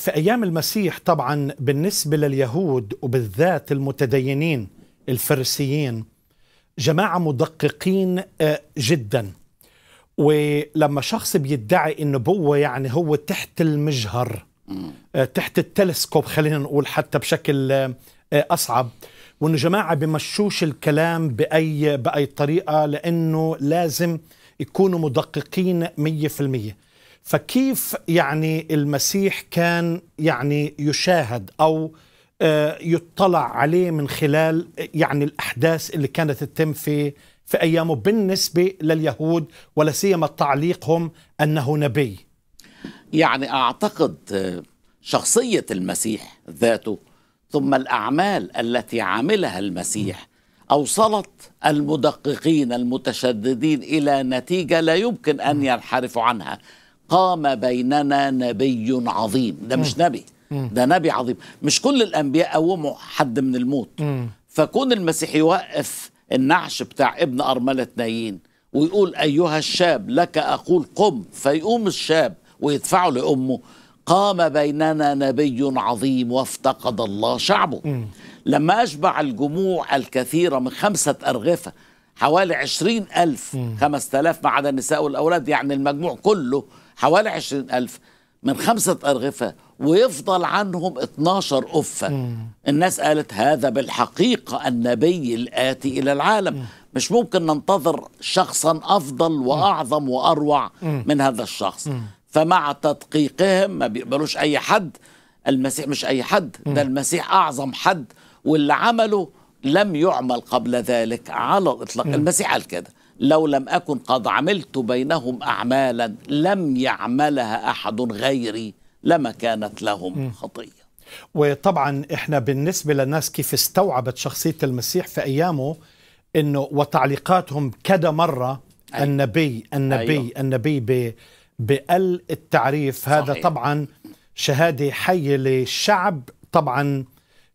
في أيام المسيح طبعا بالنسبة لليهود وبالذات المتدينين الفرسيين جماعة مدققين آه، جدا ولما شخص بيدعي النبوة يعني هو تحت المجهر آه، تحت التلسكوب خلينا نقول حتى بشكل آه، أصعب وانه جماعه بمشوش الكلام باي باي طريقه لانه لازم يكونوا مدققين 100% فكيف يعني المسيح كان يعني يشاهد او آه، يطلع عليه من خلال يعني الاحداث اللي كانت تتم في في ايامه بالنسبه لليهود ولا سيما تعليقهم انه نبي. يعني اعتقد آه، شخصيه المسيح ذاته ثم الاعمال التي عملها المسيح اوصلت المدققين المتشددين الى نتيجه لا يمكن ان ينحرفوا عنها قام بيننا نبي عظيم ده مش نبي ده نبي عظيم مش كل الأنبياء قوموا حد من الموت فكون المسيح يوقف النعش بتاع ابن أرملة نايين ويقول أيها الشاب لك أقول قم فيقوم الشاب ويدفعه لأمه قام بيننا نبي عظيم وافتقد الله شعبه لما أشبع الجموع الكثيرة من خمسة أرغفة حوالي 20000 5000 ما عدا النساء والأولاد يعني المجموع كله حوالي 20000 من خمسة أرغفة ويفضل عنهم 12 أفة الناس قالت هذا بالحقيقة النبي الآتي إلى العالم مش ممكن ننتظر شخصا أفضل وأعظم وأروع من هذا الشخص فمع تدقيقهم ما بيقبلوش أي حد المسيح مش أي حد ده المسيح أعظم حد واللي عمله لم يعمل قبل ذلك على الإطلاق المسيح قال كده لو لم أكن قد عملت بينهم أعمالا لم يعملها أحد غيري لما كانت لهم خطية وطبعا احنا بالنسبة للناس كيف استوعبت شخصية المسيح في أيامه انه وتعليقاتهم كذا مرة أيوة. النبي النبي أيوة. النبي ب بقل التعريف هذا صحيح. طبعا شهادة حية للشعب طبعا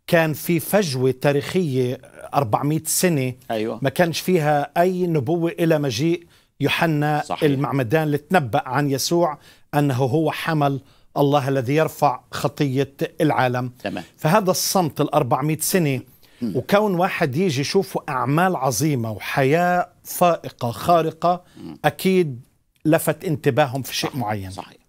كان في فجوة تاريخية 400 سنة أيوة. ما كانش فيها أي نبوة إلى مجيء يوحنا المعمدان اللي تنبأ عن يسوع أنه هو حمل الله الذي يرفع خطية العالم تمام. فهذا الصمت الأربعمائة سنة وكون واحد يجي يشوفه أعمال عظيمة وحياة فائقة خارقة أكيد لفت انتباههم في شيء معين صحيح